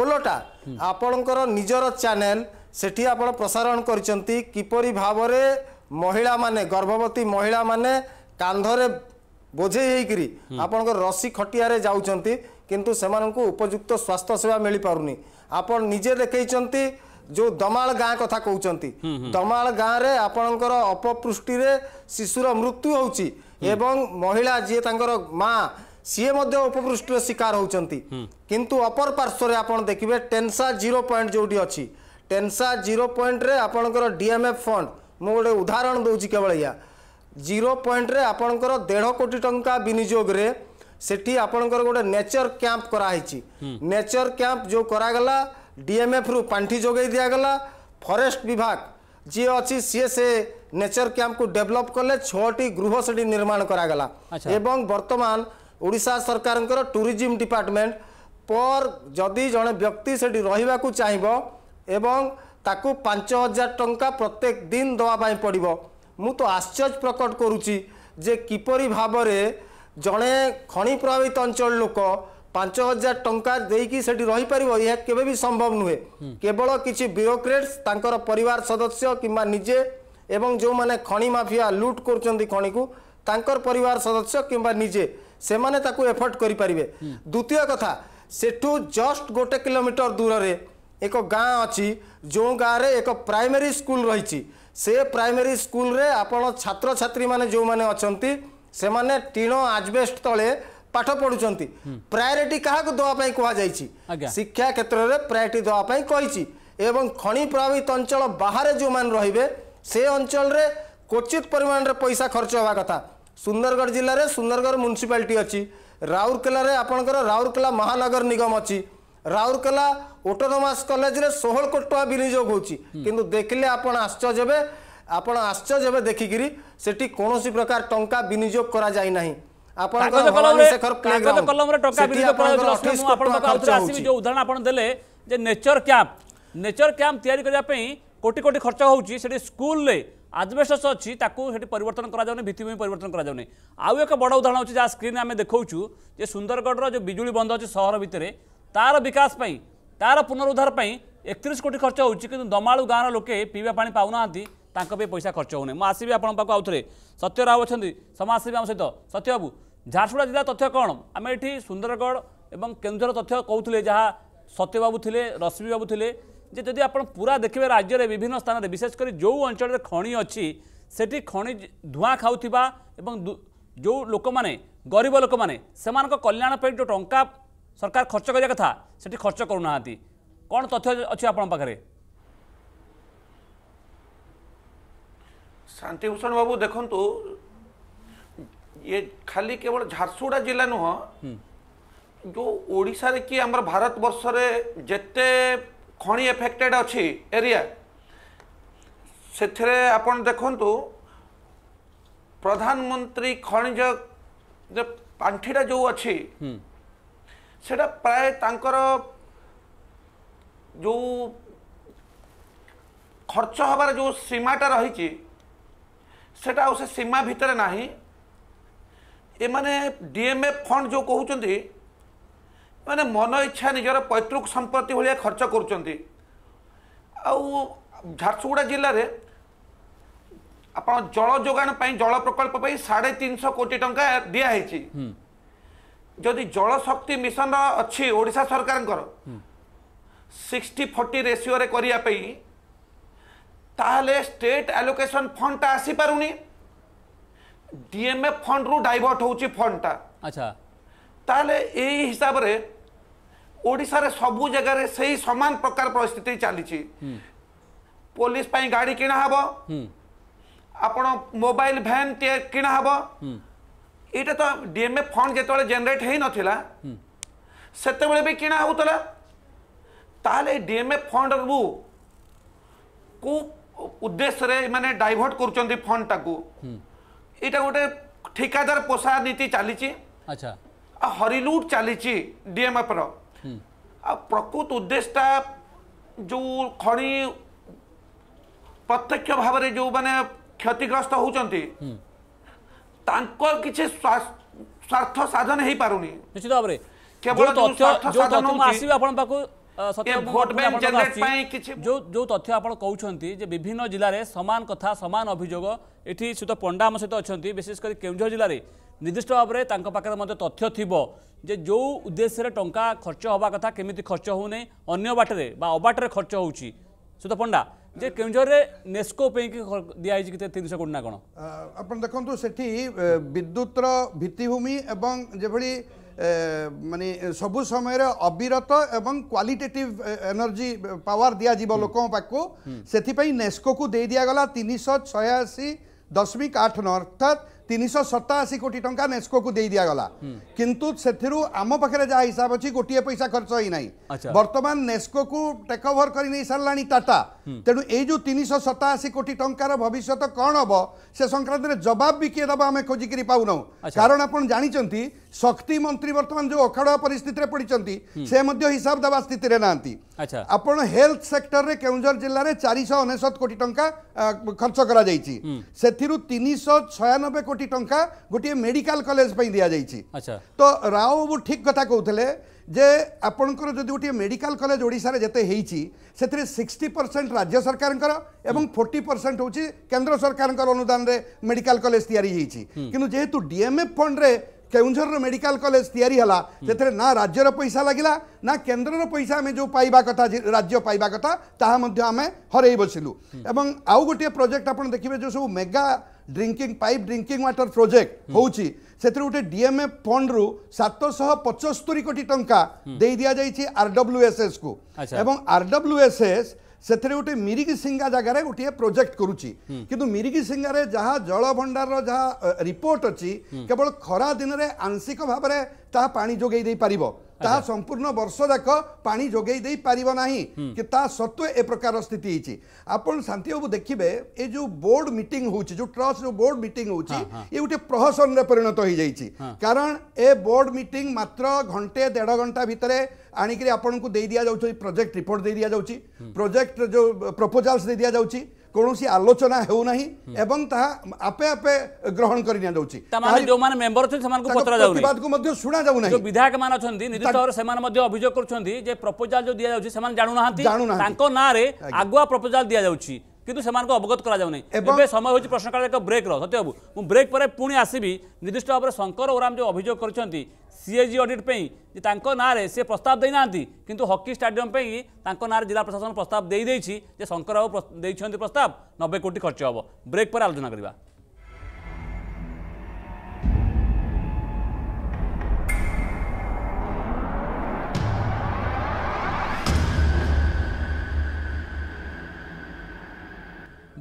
ଓଲଟା ଆପଣଙ୍କର ନିଜର ଚ୍ୟାନେଲ ସେଠି ଆପଣ ପ୍ରସାରଣ କରିଛନ୍ତି କିପରି ଭାବରେ ମହିଳାମାନେ ଗର୍ଭବତୀ ମହିଳାମାନେ କାନ୍ଧରେ ବୋଝେଇ ହେଇକିରି ଆପଣଙ୍କ ରସି ଖଟିଆରେ ଯାଉଛନ୍ତି କିନ୍ତୁ ସେମାନଙ୍କୁ ଉପଯୁକ୍ତ ସ୍ୱାସ୍ଥ୍ୟ ସେବା ମିଳିପାରୁନି ଆପଣ ନିଜେ ଦେଖେଇଛନ୍ତି ଯେଉଁ ଦମାଳ ଗାଁ କଥା କହୁଛନ୍ତି ଦମାଳ ଗାଁରେ ଆପଣଙ୍କର ଅପପୃଷ୍ଟିରେ ଶିଶୁର ମୃତ୍ୟୁ ହେଉଛି ଏବଂ ମହିଳା ଯିଏ ତାଙ୍କର ମା ସିଏ ମଧ୍ୟ ଅପପୃଷ୍ଟିର ଶିକାର ହେଉଛନ୍ତି କିନ୍ତୁ ଅପର ପାର୍ଶ୍ୱରେ ଆପଣ ଦେଖିବେ ଟେନ୍ସା ଜିରୋ ପଏଣ୍ଟ ଯେଉଁଠି ଅଛି ଟେନ୍ସା ଜିରୋ ପଏଣ୍ଟରେ ଆପଣଙ୍କର ଡିଏମ୍ଏଫ୍ ଫଣ୍ଡ ମୁଁ ଗୋଟେ ଉଦାହରଣ ଦେଉଛି କେବଳ ଏହା ଜିରୋ ପଏଣ୍ଟରେ ଆପଣଙ୍କର ଦେଢ଼ କୋଟି ଟଙ୍କା ବିନିଯୋଗରେ ସେଠି ଆପଣଙ୍କର ଗୋଟେ ନେଚର କ୍ୟାମ୍ପ କରାହେଇଛି ନେଚର କ୍ୟାମ୍ପ ଯେଉଁ କରାଗଲା ডিএমএফ্রু ପାଣ୍ଠି ଯୋଗାଇ ଦିଆଗଲା ଫରେଷ୍ଟ ବିଭାଗ ଯିଏ ଅଛି ସିଏ ସେ ନେଚର କ୍ୟାମ୍ପକୁ ଡେଭଲପ କଲେ ଛଅଟି ଗୃହ ସେଠି ନିର୍ମାଣ କରାଗଲା ଏବଂ ବର୍ତ୍ତମାନ ଓଡ଼ିଶା ସରକାରଙ୍କର ଟୁରିଜିମ୍ ଡିପାର୍ଟମେଣ୍ଟ ପର୍ ଯଦି ଜଣେ ବ୍ୟକ୍ତି ସେଠି ରହିବାକୁ ଚାହିଁବ ଏବଂ ତାକୁ ପାଞ୍ଚ ହଜାର ଟଙ୍କା ପ୍ରତ୍ୟେକ ଦିନ ଦେବା ପାଇଁ ପଡ଼ିବ ମୁଁ ତ ଆଶ୍ଚର୍ଯ୍ୟ ପ୍ରକଟ କରୁଛି ଯେ କିପରି ଭାବରେ ଜଣେ ଖଣି ପ୍ରଭାବିତ ଅଞ୍ଚଳ ଲୋକ ପାଞ୍ଚ ହଜାର ଟଙ୍କା ଦେଇକି ସେଠି ରହିପାରିବ ଏହା କେବେ ବି ସମ୍ଭବ ନୁହେଁ କେବଳ କିଛି ବ୍ୟୁରୋକ୍ରେଟ୍ସ ତାଙ୍କର ପରିବାର ସଦସ୍ୟ କିମ୍ବା ନିଜେ ଏବଂ ଯେଉଁମାନେ ଖଣି ମାଫିଆ ଲୁଟ୍ କରୁଛନ୍ତି ଖଣିକୁ ତାଙ୍କର ପରିବାର ସଦସ୍ୟ କିମ୍ବା ନିଜେ ସେମାନେ ତାକୁ ଏଫର୍ଟ କରିପାରିବେ ଦ୍ୱିତୀୟ କଥା ସେଠୁ ଜଷ୍ଟ ଗୋଟେ କିଲୋମିଟର ଦୂରରେ ଏକ ଗାଁ ଅଛି ଯେଉଁ ଗାଁରେ ଏକ ପ୍ରାଇମେରୀ ସ୍କୁଲ ରହିଛି ସେ ପ୍ରାଇମେରୀ ସ୍କୁଲରେ ଆପଣ ଛାତ୍ରଛାତ୍ରୀମାନେ ଯେଉଁମାନେ ଅଛନ୍ତି ସେମାନେ ଟିଣ ଆଜବେଷ୍ଟ ତଳେ ପାଠ ପଢୁଛନ୍ତି ପ୍ରାୟୋରିଟି କାହାକୁ ଦେବା ପାଇଁ କୁହାଯାଇଛି ଶିକ୍ଷା କ୍ଷେତ୍ରରେ ପ୍ରାୟୋରିଟି ଦେବା ପାଇଁ କହିଛି ଏବଂ ଖଣି ପ୍ରଭାବିତ ଅଞ୍ଚଳ ବାହାରେ ଯେଉଁମାନେ ରହିବେ ସେ ଅଞ୍ଚଳରେ କ୍ୱଚିତ ପରିମାଣରେ ପଇସା ଖର୍ଚ୍ଚ ହେବା କଥା ସୁନ୍ଦରଗଡ଼ ଜିଲ୍ଲାରେ ସୁନ୍ଦରଗଡ଼ ମ୍ୟୁନିସିପାଲିଟି ଅଛି ରାଉରକେଲାରେ ଆପଣଙ୍କର ରାଉରକେଲା ମହାନଗର ନିଗମ ଅଛି ରାଉରକେଲା ଅଟୋନୋମାସ୍ କଲେଜରେ ଷୋହଳ କୋଟି ଟଙ୍କା ବିନିଯୋଗ ହେଉଛି କିନ୍ତୁ ଦେଖିଲେ ଆପଣ ଆଶ୍ଚର୍ଯ୍ୟ ହେବେ ଆପଣ ଆଶ୍ଚର୍ଯ୍ୟ ହେବେ ଦେଖିକିରି ସେଠି କୌଣସି ପ୍ରକାର ଟଙ୍କା ବିନିଯୋଗ କରାଯାଇ ନାହିଁ କାଗଜ କଲମରେ ଟଙ୍କା ବିରୋଧ କରାଯାଉଥିଲା ଅର୍ଥ ମୁଁ ଆପଣଙ୍କ ଆଉଥରେ ଆସିବି ଯେଉଁ ଉଦାହରଣ ଆପଣ ଦେଲେ ଯେ ନେଚର କ୍ୟାମ୍ପ ନେଚର କ୍ୟାମ୍ପ ତିଆରି କରିବା ପାଇଁ কোটি কোটি খরচ হচ্ছে সেটি স্কুলে আজবেস্টস অছি তাকে সেটি পরিবর্তন করা যাওনি ভিত্তিভূমি পরিবর্তন করা যাওনি আউ এক বড় উদাহরণ হচ্ছে যা স্ক্রিনে আমি দেখছু যে সুন্দরগড়র যে বিজুড়ি বন্ধ অছে সহর ভিতরে তার বিকাশ পাই তার পুনরুদ্ধার পাই একত্রিশ কোটি খরচ হচ্ছে কিন্তু দমাড়ু গাঁর লোকে পিবা পা পাও না তাঁক পয়সা খরচ হোনি মু আসবি আপনার পাখ আউথরে সত্য রাও অনেক সমাজসেবী আমার সহ সত্যবাবু ঝারসুগুড়া জেলা তথ্য কম আমি এটি সুন্দরগড় এবং কেন্দুঝর তথ্য কৌলে যা সত্যবাবু লে রশ্মি বাবু লে যে যদি আপনার পুরা দেখবে রাজ্যের বিভিন্ন স্থানের বিশেষ করে যে অঞ্চলের খনি অছি সেটি খনি ধূয়া খাওয়া এবং যে লোক মানে গরিব লোক মানে সে কল্যাণ পাই যে টঙ্কা সরকার খরচ করা কথা সেটি খরচ করু না কোণ তথ্য অছি আপনার পাখে শান্তিভূষণ বাবু দেখুন ये खाली केवल झारसुगुड़ा जिला नुह जो ओडार कि आम भारत बर्षे जिते खणी एफेक्टेड अच्छी एरिया से आप देखु प्रधानमंत्री खनिज पांठीटा जो अच्छी हम्म। से प्राय तर जो खर्च हबार जो सीमाटा रही से सीमा भितर ना এমানে ডিএমএফ ফণ্ড ଯେଉଁ କହୁଛନ୍ତି ଏମାନେ ମନ ଇଚ୍ଛା ନିଜର ପୈତୃକ ସମ୍ପତ୍ତି ଭଳିଆ ଖର୍ଚ୍ଚ କରୁଛନ୍ତି ଆଉ ଝାରସୁଗୁଡ଼ା ଜିଲ୍ଲାରେ ଆପଣ ଜଳ ଯୋଗାଣ ପାଇଁ ଜଳ ପ୍ରକଳ୍ପ ପାଇଁ ସାଢ଼େ ତିନିଶହ କୋଟି ଟଙ୍କା ଦିଆହେଇଛି ଯଦି ଜଳ ଶକ୍ତି ମିଶନ ଅଛି ଓଡ଼ିଶା ସରକାରଙ୍କର ସିକ୍ସଟି ଫର୍ଟି ରେସିଓରେ କରିବା ପାଇଁ ତାହେଲେ ଷ୍ଟେଟ୍ ଆଲୋକେସନ୍ ଫଣ୍ଡଟା ଆସିପାରୁନି डीएमएफ फंड रु डाइवर्ट हो फंड अच्छा ताले यही हिसाब रे ओडिसा रे सब जगह रे समान प्रकार परिस्थिति चली छि पुलिस पई गाड़ी किना हबो आपण मोबाइल भैन टे किना हबो एटा तो डीएमएफ फंड जेतेले जेनेट हो नथिला सेतेबेले भी डीएमएफ फंड रु को उद्देश्य मैंने माने डाइवर्ट करचोंदी फंड टाकू এটা ଗୋଟେ ଠିକାଦାର ପୋଷା ନୀତି ଚାଲିଛି ଆଚ୍ଛା ଆଉ ହରିଲୁଟ ଚାଲିଛି ଡିଏମ୍ଏଫ୍ର ଆଉ ପ୍ରକୃତ ଉଦ୍ଦେଶ୍ୟଟା ଯେଉଁ ଖଣି ପ୍ରତ୍ୟକ୍ଷ ଭାବରେ ଯେଉଁମାନେ କ୍ଷତିଗ୍ରସ୍ତ ହେଉଛନ୍ତି ତାଙ୍କ କିଛି ସ୍ୱାର୍ଥ ସାଧନ ହେଇପାରୁନି ନିଶ୍ଚିତ ଭାବରେ କେବଳ ତଥ୍ୟ ଆପଣଙ୍କ ପାଖକୁ ଯେଉଁ ତଥ୍ୟ ଆପଣ କହୁଛନ୍ତି ଯେ ବିଭିନ୍ନ ଜିଲ୍ଲାରେ ସମାନ କଥା ସମାନ ଅଭିଯୋଗ ଏଠି ସୁତ ପଣ୍ଡା ଆମ ସହିତ ଅଛନ୍ତି ବିଶେଷ କରି କେଉଁଝର ଜିଲ୍ଲାରେ ନିର୍ଦ୍ଦିଷ୍ଟ ଭାବରେ ତାଙ୍କ ପାଖରେ ମଧ୍ୟ ତଥ୍ୟ ଥିବ ଯେ ଯେଉଁ ଉଦ୍ଦେଶ୍ୟରେ ଟଙ୍କା ଖର୍ଚ୍ଚ ହେବା କଥା କେମିତି ଖର୍ଚ୍ଚ ହେଉନି ଅନ୍ୟ ବାଟରେ ବା ଅବାଟରେ ଖର୍ଚ୍ଚ ହେଉଛି ସୁତ ପଣ୍ଡା ଯେ କେଉଁଝରରେ ନେସ୍କୋ ପାଇଁକି ଦିଆଯାଇଛି କେତେ ତିନିଶହ କୋଟି ନା କ'ଣ ଆପଣ ଦେଖନ୍ତୁ ସେଠି ବିଦ୍ୟୁତର ଭିତ୍ତିଭୂମି ଏବଂ ଯେଭଳି म सबु समय र अविरत एटेटिभ एनर्जी पावार दिएको नेस्को कुरा तिन शयासी दसमिक आठ नर्थात् তিনশো সতাশি কোটি টঙ্কা নেস্কোকু দিয়ে দিয়াগলা কিন্তু সেথিরু আম পাখে যা হিসাব অছি গোটিয়ে পয়সা খরচ হই নাই বর্তমান নেস্কোকু টেক ওভর করে নেই সারা টাটা তেণু এই যে তিনশো সতাশি কোটি টঙ্কার ভবিষ্যৎ কণ হব সে সংক্রান্তের জবাব বি কিয়ে দেব আমি খোঁজিকি পাউনাও কারণ আপনার জাঁচান শক্তি মন্ত্রী বর্তমান যে অখাড়ুয়া পরিস্থিতিতে পড়ছেন সে হিসাব দেওয়া স্থিতিরে না अच्छा हेल्थ सेक्टर रे केंजर जिले रे 499 कोटी टंका खर्च करा जाई छि सेथिरु 396 कोटी टंका गोटी मेडिकल कॉलेज पई दिया जाई छि अच्छा तो राव बाबू ठीक कथा कहउथले जे आपणकर जदि गोटी मेडिकल कॉलेज ओडिसा रे जते हेई छि सेथिरे 60% राज्य सरकार कर एवं 40% होची केंद्र सरकार कर अनुदान रे मेडिकल कॉलेज तयारी हेई छि किंतु जेहेतु डीएमएफ फंड रे କେଉଁଝରର ମେଡ଼ିକାଲ କଲେଜ ତିଆରି ହେଲା ସେଥିରେ ନା ରାଜ୍ୟର ପଇସା ଲାଗିଲା ନା କେନ୍ଦ୍ରର ପଇସା ଆମେ ଯେଉଁ ପାଇବା କଥା ରାଜ୍ୟ ପାଇବା କଥା ତାହା ମଧ୍ୟ ଆମେ ହରେଇ ବସିଲୁ ଏବଂ ଆଉ ଗୋଟିଏ ପ୍ରୋଜେକ୍ଟ ଆପଣ ଦେଖିବେ ଯେଉଁ ସବୁ mega drinking pipe drinking water project ହେଉଛି ସେଥିରେ ଗୋଟେ ଡିଏମ୍ଏ ଫଣ୍ଡରୁ ସାତଶହ ପଞ୍ଚସ୍ତରୀ କୋଟି ଟଙ୍କା ଦେଇ ଦିଆଯାଇଛି ଆର୍ଡବ୍ଲ୍ୟୁଏସ୍ଏସ୍କୁ ଏବଂ ଆର୍ଡବ୍ଲ୍ୟୁଏସ୍ଏସ୍ ସେଥିରେ ଗୋଟେ ମିରିକି ସିଙ୍ଗା ଜାଗାରେ ଗୋଟିଏ ପ୍ରୋଜେକ୍ଟ କରୁଛି କିନ୍ତୁ ମିରିକି ସିଙ୍ଗାରେ ଯାହା ଜଳଭଣ୍ଡାରର ଯାହା ରିପୋର୍ଟ ଅଛି କେବଳ ଖରା ଦିନରେ ଆଂଶିକ ଭାବରେ ତାହା ପାଣି ଯୋଗାଇ ଦେଇପାରିବ ତାହା ସମ୍ପୂର୍ଣ୍ଣ ବର୍ଷ ଯାକ ପାଣି ଯୋଗାଇ ଦେଇପାରିବ ନାହିଁ କି ତା ସତ୍ତ୍ୱେ ଏ ପ୍ରକାର ସ୍ଥିତି ହେଇଛି ଆପଣ ଶାନ୍ତିବାବୁ ଦେଖିବେ ଏ ଯେଉଁ ବୋର୍ଡ ମିଟିଂ ହେଉଛି ଯେଉଁ ଟ୍ରଷ୍ଟ ଯେଉଁ ବୋର୍ଡ ମିଟିଂ ହେଉଛି ଏ ଗୋଟେ ପ୍ରହସନରେ ପରିଣତ ହୋଇଯାଇଛି କାରଣ ଏ ବୋର୍ଡ ମିଟିଂ ମାତ୍ର ଘଣ୍ଟେ ଦେଢ଼ ଘଣ୍ଟା ଭିତରେ ଆଣିକିରି ଆପଣଙ୍କୁ ଦେଇ ଦିଆଯାଉଛି ପ୍ରୋଜେକ୍ଟ ରିପୋର୍ଟ ଦେଇ ଦିଆଯାଉଛି ପ୍ରୋଜେକ୍ଟ ଯେଉଁ ପ୍ରପୋଜାଲ୍ସ ଦେଇ ଦିଆଯାଉଛି କୌଣସି ଆଲୋଚନା ହେଉନାହିଁ ଏବଂ ତାହା ଆପେ ଆପେ ଗ୍ରହଣ କରିନିଆଯାଉଛି ଯେଉଁମାନେ ମେମ୍ବର ଅଛନ୍ତି ସେମାନଙ୍କୁ ପତ୍ର ଯାଉନି ମଧ୍ୟ ଶୁଣାଯାଉ ନାହିଁ ବିଧାୟକମାନେ ଅଛନ୍ତି ନିଜ ସହର ସେମାନେ ମଧ୍ୟ ଅଭିଯୋଗ କରୁଛନ୍ତି ଯେ ପ୍ରପୋଜାଲ ଯେଉଁ ଦିଆଯାଉଛି ସେମାନେ ଜାଣୁନାହାନ୍ତି ତାଙ୍କ ନାଁରେ ଆଗୁଆ ପ୍ରପୋଜାଲ ଦିଆଯାଉଛି কিন্তু সেমানক অবগত করা যাও নাই এবে সময় হচ্ছে প্রশ্নকাল এক ব্রেক সত্যবাবু মু ব্রেক পরে পুনি আসিবি নির্দিষ্ট ভাবে শঙ্কর ওরাম যে অভিযোগ করছেন সিএজি অডিট পাই যে তাঙ্ক নাঁরে সে প্রস্তাব দেই না কিন্তু হকি স্টাডিয়াম পাই তাঙ্ক নাঁরে জেলা প্রশাসন প্রস্তাব দেই দেইছি যে শঙ্কর বাবু দিয়েছেন প্রস্তাব নব্বই কোটি খরচ হব ব্রেক পরে আলোচনা করা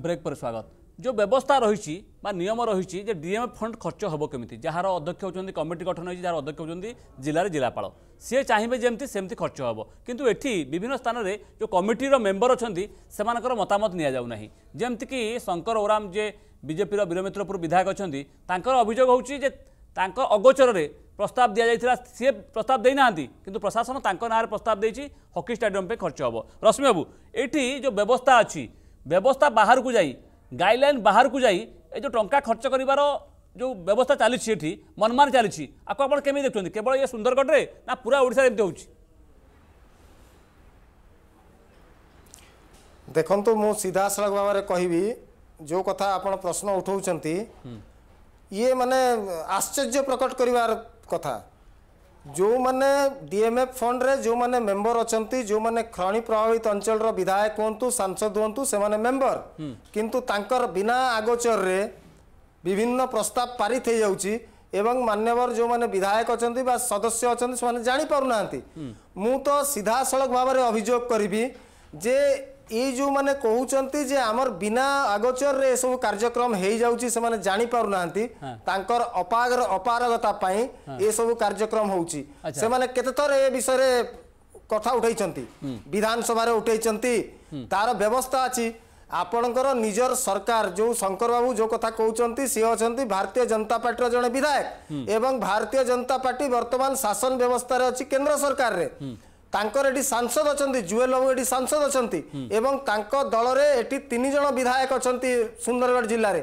ବ୍ରେକ୍ ପରେ ସ୍ୱାଗତ ଯେଉଁ ବ୍ୟବସ୍ଥା ରହିଛି ବା ନିୟମ ରହିଛି ଯେ ଡିଏମ୍ଏଫ୍ ଫଣ୍ଡ ଖର୍ଚ୍ଚ ହେବ କେମିତି ଯାହାର ଅଧ୍ୟକ୍ଷ ହେଉଛନ୍ତି କମିଟି ଗଠନ ହୋଇଛି ଯାହାର ଅଧ୍ୟକ୍ଷ ହେଉଛନ୍ତି ଜିଲ୍ଲାରେ ଜିଲ୍ଲାପାଳ ସିଏ ଚାହିଁବେ ଯେମିତି ସେମିତି ଖର୍ଚ୍ଚ ହେବ କିନ୍ତୁ ଏଠି ବିଭିନ୍ନ ସ୍ଥାନରେ ଯେଉଁ କମିଟିର ମେମ୍ବର ଅଛନ୍ତି ସେମାନଙ୍କର ମତାମତ ନିଆଯାଉ ନାହିଁ ଯେମିତିକି ଶଙ୍କର ଓରାମ ଯେ ବିଜେପିର ବୀରମିତ୍ରପୁର ବିଧାୟକ ଅଛନ୍ତି ତାଙ୍କର ଅଭିଯୋଗ ହେଉଛି ଯେ ତାଙ୍କ ଅଗୋଚରରେ প্রস্তাব দিয়া যাই সি প্রস্তাব দিয়ে না কিন্তু প্রশাসন তাঁর নাঁরে প্রস্তাব দিয়েছি হকি স্টাডিয়াম খরচ হব রশ্মিবাবু এটি যে ব্যবস্থা অ ব্যবস্থা বাহারকু যাই গাইডলাইন বাহারকু যাই এই যে টঙ্কা খরচ করিবার যে ব্যবস্থা চালিছি এটি মনমান চালিছি আকু আপনার কেমি দেখছেন কেবল ইয়ে সুন্দরগড়ে না পুরা ওড়শার এমনি হচ্ছে ଦେଖନ୍ତୁ ମୁଁ ସିଧାସଳଖ ଭାବରେ କହିବି ଯେଉଁ କଥା ଆପଣ ପ୍ରଶ୍ନ ଉଠାଉଛନ୍ତି ଇଏ ମାନେ ଆଶ୍ଚର୍ଯ୍ୟ ପ୍ରକଟ କରିବାର କଥା ଯେଉଁମାନେ ଡିଏମ୍ଏଫ୍ ଫଣ୍ଡରେ ଯେଉଁମାନେ ମେମ୍ବର ଅଛନ୍ତି ଯେଉଁମାନେ ଖଣି ପ୍ରଭାବିତ ଅଞ୍ଚଳର ବିଧାୟକ ହୁଅନ୍ତୁ ସାଂସଦ ହୁଅନ୍ତୁ ସେମାନେ ମେମ୍ବର କିନ୍ତୁ ତାଙ୍କର ବିନା ଆଗୋଚରରେ ବିଭିନ୍ନ ପ୍ରସ୍ତାବ ପାରିତ ହୋଇଯାଉଛି ଏବଂ ମାନ୍ୟବର ଯେଉଁମାନେ ବିଧାୟକ ଅଛନ୍ତି ବା ସଦସ୍ୟ ଅଛନ୍ତି ସେମାନେ ଜାଣିପାରୁନାହାନ୍ତି ମୁଁ ତ ସିଧାସଳଖ ଭାବରେ ଅଭିଯୋଗ କରିବି ଯେ ଏଇ ଯେଉଁମାନେ କହୁଛନ୍ତି ଯେ ଆମର ବିନା ଆଗୋଚରରେ ଏସବୁ କାର୍ଯ୍ୟକ୍ରମ ହେଇଯାଉଛି ସେମାନେ ଜାଣିପାରୁନାହାନ୍ତି ତାଙ୍କର ଅପାର ଅପାରଗତା ପାଇଁ ଏସବୁ କାର୍ଯ୍ୟକ୍ରମ ହେଉଛି ସେମାନେ କେତେଥର ଏ ବିଷୟରେ କଥା ଉଠାଇଛନ୍ତି ବିଧାନସଭାରେ ଉଠାଇଛନ୍ତି ତାର ବ୍ୟବସ୍ଥା ଅଛି ଆପଣଙ୍କର ନିଜର ସରକାର ଯେଉଁ ଶଙ୍କର ବାବୁ ଯେଉଁ କଥା କହୁଛନ୍ତି ସିଏ ଅଛନ୍ତି ଭାରତୀୟ ଜନତା ପାର୍ଟିର ଜଣେ ବିଧାୟକ ଏବଂ ଭାରତୀୟ ଜନତା ପାର୍ଟି ବର୍ତ୍ତମାନ ଶାସନ ବ୍ୟବସ୍ଥାରେ ଅଛି କେନ୍ଦ୍ର ସରକାରରେ ତାଙ୍କର ଏଠି ସାଂସଦ ଅଛନ୍ତି ଜୁଏଲ ବାବୁ ଏଠି ସାଂସଦ ଅଛନ୍ତି ଏବଂ ତାଙ୍କ ଦଳରେ ଏଠି ତିନି ଜଣ ବିଧାୟକ ଅଛନ୍ତି ସୁନ୍ଦରଗଡ଼ ଜିଲ୍ଲାରେ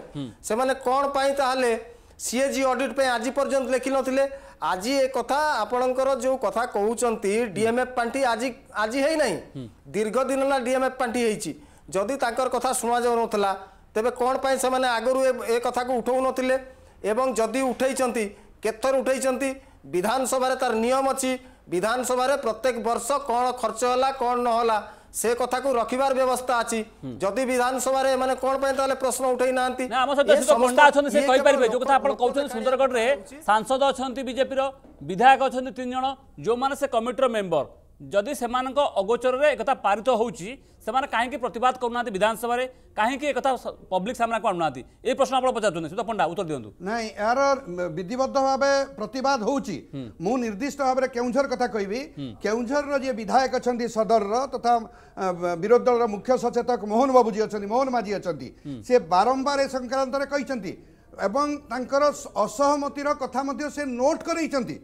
ସେମାନେ କ'ଣ ପାଇଁ ତାହେଲେ ସିଏଜି ଅଡିଟ୍ ପାଇଁ ଆଜି ପର୍ଯ୍ୟନ୍ତ ଲେଖିନଥିଲେ ଆଜି ଏ କଥା ଆପଣଙ୍କର ଯେଉଁ କଥା କହୁଛନ୍ତି ଡିଏମ୍ଏଫ୍ ପାଣ୍ଠି ଆଜି ଆଜି ହେଇନାହିଁ ଦୀର୍ଘ ଦିନ ହେଲା ଡିଏମ୍ଏଫ୍ ପାଣ୍ଠି ହେଇଛି ଯଦି ତାଙ୍କର କଥା ଶୁଣାଯାଉନଥିଲା ତେବେ କ'ଣ ପାଇଁ ସେମାନେ ଆଗରୁ ଏ କଥାକୁ ଉଠାଉନଥିଲେ ଏବଂ ଯଦି ଉଠେଇଛନ୍ତି କେତେଥର ଉଠେଇଛନ୍ତି ବିଧାନସଭାରେ ତାର ନିୟମ ଅଛି ବିଧାନସଭାରେ ପ୍ରତ୍ୟେକ ବର୍ଷ କ'ଣ ଖର୍ଚ୍ଚ ହେଲା କ'ଣ ନହେଲା ସେ କଥାକୁ ରଖିବାର ବ୍ୟବସ୍ଥା ଅଛି ଯଦି ବିଧାନସଭାରେ ଏମାନେ କ'ଣ ପାଇଁ ତାହେଲେ ପ୍ରଶ୍ନ ଉଠେଇ ନାହାନ୍ତି ଅଛନ୍ତି ସେ କହିପାରିବେ ଯୋଉ କଥା ଆପଣ କହୁଛନ୍ତି ସୁନ୍ଦରଗଡ଼ରେ ସାଂସଦ ଅଛନ୍ତି ବିଜେପିର ବିଧାୟକ ଅଛନ୍ତି ତିନି ଜଣ ଯୋଉମାନେ ସେ କମିଟିର ମେମ୍ବର ଯଦି ସେମାନଙ୍କ ଅଗୋଚରରେ ଏକଥା ପାରିତ ହେଉଛି ସେମାନେ କାହିଁକି ପ୍ରତିବାଦ କରୁନାହାନ୍ତି ବିଧାନସଭାରେ କାହିଁକି ଏକଥା ପବ୍ଲିକ ସାମ୍ନାକୁ ଆଣୁନାହାନ୍ତି ଏ ପ୍ରଶ୍ନ ଆପଣ ପଚାରୁଛନ୍ତି ସୁଧ ପଣ୍ଡା ଉତ୍ତର ଦିଅନ୍ତୁ ନାଇଁ ଏହାର ବିଧିବଦ୍ଧ ଭାବେ ପ୍ରତିବାଦ ହେଉଛି ମୁଁ ନିର୍ଦ୍ଦିଷ୍ଟ ଭାବରେ କେଉଁଝର କଥା କହିବି କେଉଁଝରର ଯିଏ ବିଧାୟକ ଅଛନ୍ତି ସଦରର ତଥା ବିରୋଧୀ ଦଳର ମୁଖ୍ୟ ସଚେତକ ମୋହନ ବାବୁ ଯିଏ ଅଛନ୍ତି ମୋହନ ମାଝୀ ଅଛନ୍ତି ସେ ବାରମ୍ବାର ଏ ସଂକ୍ରାନ୍ତରେ କହିଛନ୍ତି ଏବଂ ତାଙ୍କର ଅସହମତିର କଥା ମଧ୍ୟ ସେ ନୋଟ୍ କରେଇଛନ୍ତି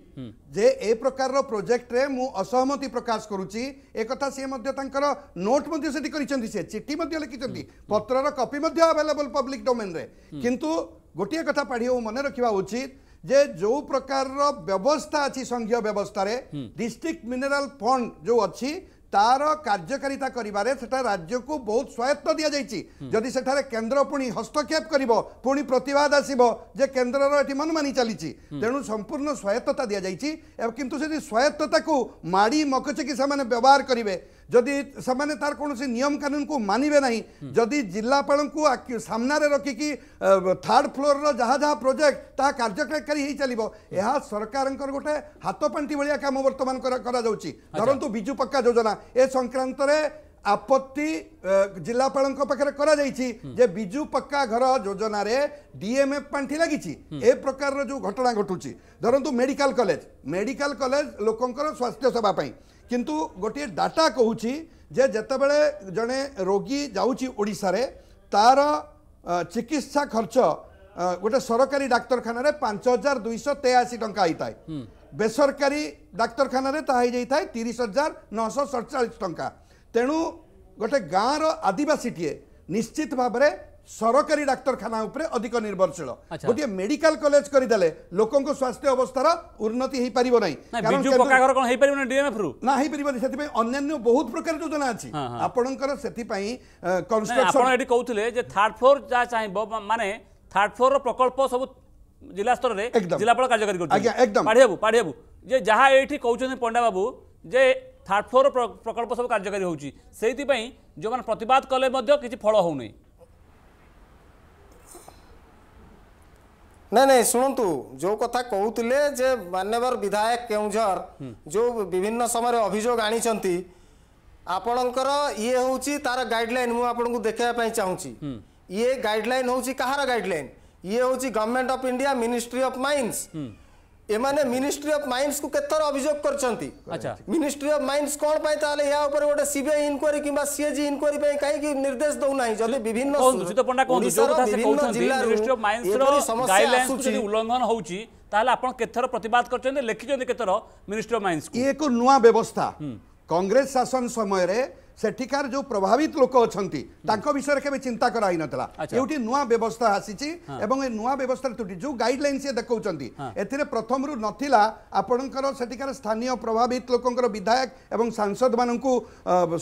ଯେ ଏ ପ୍ରକାରର ପ୍ରୋଜେକ୍ଟରେ ମୁଁ ଅସହମତି ପ୍ରକାଶ କରୁଛି ଏ କଥା ସିଏ ମଧ୍ୟ ତାଙ୍କର ନୋଟ୍ ମଧ୍ୟ ସେଠି କରିଛନ୍ତି ସେ ଚିଠି ମଧ୍ୟ ଲେଖିଛନ୍ତି ପତ୍ରର କପି ମଧ୍ୟ ଆଭେଲେବଲ୍ ପବ୍ଲିକ୍ ଡୋମେନ୍ରେ କିନ୍ତୁ ଗୋଟିଏ କଥା ପାଢ଼ୀ ମନେ ରଖିବା ଉଚିତ ଯେ ଯେଉଁ ପ୍ରକାରର ବ୍ୟବସ୍ଥା ଅଛି ସଂଘୀୟ ବ୍ୟବସ୍ଥାରେ ଡିଷ୍ଟ୍ରିକ୍ଟ ମିନେରାଲ ଫଣ୍ଡ ଯେଉଁ ଅଛି তার কার্যকারিতা করবার সেটা রাজ্যক বহু স্বায়ত্ত দিয়েছে যদি সেখানে কেন্দ্র পুঁ হস্তক্ষেপ করব পুঁ প্রতবাদ আসব যে কেন্দ্রর এটি মনমানি চালছে তেমন সম্পূর্ণ স্বায়ত্ততা দিয়েছে কিন্তু সেটি স্বায়ত্ততা মাড়ি মকচিকি সে ব্যবহার করবে যদি সেমানে তার কোণী নিয়ম কানুনকু মানিবে না যদি জেলাপালঙ্কু সামনারে রকিকি থার্ড ফ্লোরর যা যা প্রোজেক্ট তা কার্যকারী হয়ে চালিব এহা সরকারঙ্কর গোটে হাত পাঁটি ভাইয়া কাম বর্তমান করা যাচ্ছে ধরন্তু বিজু পক্কা যোজনা ଏ ସଂକ୍ରାନ୍ତରେ ଆପତ୍ତି ଜିଲ୍ଲାପାଳଙ୍କ ପାଖରେ କରାଯାଇଛି ଯେ ବିଜୁ ପକ୍କା ଘର ଯୋଜନାରେ ଡିଏମ୍ଏଫ୍ ପାଣ୍ଠି ଲାଗିଛି ଏ ପ୍ରକାରର ଯେଉଁ ଘଟଣା ଘଟୁଛି ଧରନ୍ତୁ ମେଡ଼ିକାଲ କଲେଜ ମେଡ଼ିକାଲ କଲେଜ ଲୋକଙ୍କର ସ୍ୱାସ୍ଥ୍ୟ ସେବା ପାଇଁ କିନ୍ତୁ ଗୋଟିଏ ଡାଟା କହୁଛି ଯେ ଯେତେବେଳେ ଜଣେ ରୋଗୀ ଯାଉଛି ଓଡ଼ିଶାରେ ତାର ଚିକିତ୍ସା ଖର୍ଚ୍ଚ ଗୋଟେ ସରକାରୀ ଡାକ୍ତରଖାନାରେ ପାଞ୍ଚ ହଜାର ଦୁଇଶହ ତେୟାଅଶୀ ଟଙ୍କା ହେଇଥାଏ ବେସରକାରୀ ଡାକ୍ତରଖାନାରେ ତାହା ହୋଇଯାଇଥାଏ ତିରିଶ ହଜାର ନଅଶହ ସଡ଼ଚାଳିଶ ଟଙ୍କା ତେଣୁ ଗୋଟେ ଗାଁର ଆଦିବାସୀଟିଏ ନିଶ୍ଚିତ ଭାବରେ ସରକାରୀ ଡାକ୍ତରଖାନା ଉପରେ ଅଧିକ ନିର୍ଭରଶୀଳ ଗୋଟିଏ ମେଡିକାଲ କଲେଜ କରିଦେଲେ ଲୋକଙ୍କ ସ୍ୱାସ୍ଥ୍ୟ ଅବସ୍ଥାର ଉନ୍ନତି ହେଇପାରିବ ନାହିଁ ନା ହେଇପାରିବନି ସେଥିପାଇଁ ଅନ୍ୟାନ୍ୟ ବହୁତ ପ୍ରକାର ଯୋଜନା ଅଛି ଆପଣଙ୍କର ସେଥିପାଇଁ କନଷ୍ଟ୍ରକ୍ସନ ଏଠି କହୁଥିଲେ ଯେ ଥାର୍ଡ ଫ୍ଲୋର ଯାହା ଚାହିଁବ ମାନେ ଥାର୍ଡ ଫ୍ଲୋରର ପ୍ରକଳ୍ପ ସବୁ जिला स्तर रे जिलापाल कार्यकारी करथु आज्ञा एकदम पाढे पंडा बाबू जे थर्ड फ्लोर प्रकल्प सब कार्यकारी होउची जो मैंने प्रतिवाद करले मध्य फल होउ नै नहीं नहीं शुणतु जो कथा कहते मान्यवर विधायक के जो विभिन्न समय अभोग आनी आपणकर ये हूँ तार गाइडल मुझे देखापी ये गाइडल हूँ कहार गाइडल ये हूँ government of India ministry of mines इन्हें मिनिस्ट्री ऑफ माइंस को कतर अभियोग कर मिनिस्ट्री ऑफ माइंस कौन पाए यहाँ गोटे सीबीआई इनक्वारी कि सीएजी इनक्वारी कहीं निर्देश दौना जदि विभिन्न उल्लंघन हो प्रतिवाद कर लिखिज मिनिस्ट्री ऑफ माइंस ये एक नुआ व्यवस्था हम्म। कांग्रेस शासन समय रे সেঠিকার যে প্রভাবিত লোক অনেক তাঁর বিষয়ে কেবে চিন্তা করা হই নথিলা এটি নূয়া ব্যবস্থা আসিছি এবং এই নূয়া ব্যবস্থার ত্রুটি যে গাইডলাইন সি দেখছেন এতে প্রথম নথিলা আপনার সেঠিকার স্থানীয় প্রভাবিত লোকর বিধায়ক এবং সাংসদ মানুষ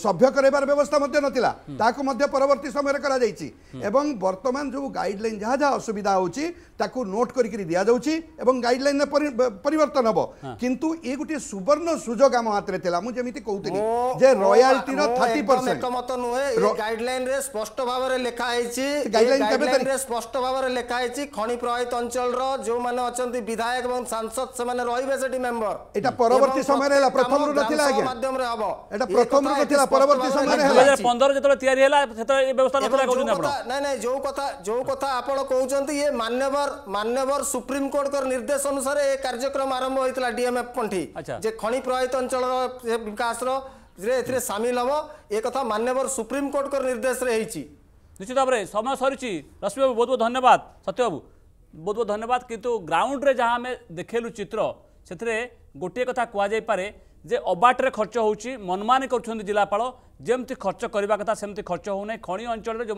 সভ্য করাইবার ব্যবস্থা নথিলা তাকে পরবর্তী সময়ের করা যাইছি এবং বর্তমান যে গাইডলাইন যা যা অসুবিধা হচ্ছে তাকে নোট করি দিয়া যাচ্ছে এবং গাইডলাইন পরিবর্তন হব কিন্তু এ গোটি সুবর্ণ সুযোগ আম হাতের লা যেমি কৌলি যে রয়ালটির থার্টি পরসেন্ট ଏକମତ ନୁହେଁ ଏ ଗାଇଡଲାଇନରେ ସ୍ପଷ୍ଟ ଭାବରେ ଲେଖା ହେଇଛି ଗାଇଡଲାଇନରେ ସ୍ପଷ୍ଟ ଭାବରେ ଲେଖା ହେଇଛି ଖଣି ପ୍ରଭାବିତ ଅଞ୍ଚଳର ଯେଉଁମାନେ ଅଛନ୍ତି ବିଧାୟକ ଏବଂ ସାଂସଦ ସେମାନେ ରହିବେ ସେଠି ମେମ୍ବର ଏଟା ପରବର୍ତ୍ତୀ ସମୟରେ ହେଲା ପ୍ରଥମରୁ ନଥିଲା ଆଜ୍ଞା ମାଧ୍ୟମରେ ହବ ଏଟା ପ୍ରଥମରୁ ନଥିଲା ପରବର୍ତ୍ତୀ ସମୟରେ ହେଲା 2015 ଯେତେବେଳେ ତିଆରି ହେଲା ସେତେବେଳେ ଏ ବ୍ୟବସ୍ଥା ନଥିଲା କହୁଛନ୍ତି ଆପଣ ନାଇଁ ନାଇଁ ଯୋଉ କଥା ଯୋଉ କଥା ଆପଣ କହୁଛନ୍ତି ଏ ମାନ୍ୟବର ମାନ୍ୟବର ସୁପ୍ରିମ କୋର୍ଟଙ୍କର ନିର୍ଦ୍ଦେଶ ଅନୁସାରେ ଏ କାର୍ଯ୍ୟକ୍ରମ ଆରମ୍ଭ ହୋଇଥିଲା ଡିଏମଏଫ ପଣ୍ଠି ଯେ ଖଣି ପ୍ରଭାବିତ ଅଞ୍ଚଳର ବିକାଶର এতে সামিল হব এ কথা মান্যবর সুপ্রিমকোর্টর নির্দেশে হয়েছি নিশ্চিত ভাবে সময় সরিছি রশ্মিবাবু বহুত বহুত ধন্যবাদ সত্যবাবু বহুত বহুত ধন্যবাদ কিন্তু গ্রাউন্ডরে যা আমি দেখেলু চিত্র সেথিরে গোটিয়ে কথা কুযাইপরে যে অবাটরে খরচ হচ্ছে মনমানি করছেন জেলাপাল যেমতি খরচ করা কথা সেমতি খরচ হো না খনি অঞ্চলের যে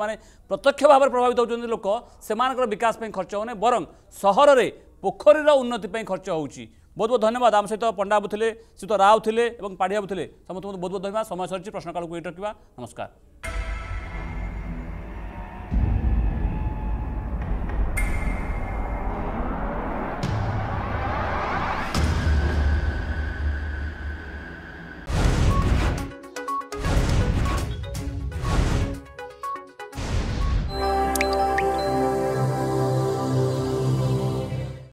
প্রত্যক্ষ ভাবে প্রভাবিত হচ্ছেন লোক সে বিকাশ খরচ হো না বরং সহরের পোখরীর উন্নতি খরচ হচ্ছে ବହୁତ ବହୁତ ଧନ୍ୟବାଦ ଆମ ସହିତ ପଣ୍ଡାବାବୁ ଥିଲେ ସେ ତ ରାଓ ଥିଲେ ଏବଂ ପାଢ଼ିବାବୁ ଥିଲେ ସମସ୍ତଙ୍କୁ ବହୁତ ବହୁତ ଧନ୍ୟବାଦ ସମୟ ସରିଛି ପ୍ରଶ୍ନକାଳକୁ ଏଇଠି ରଖିବା ନମସ୍କାର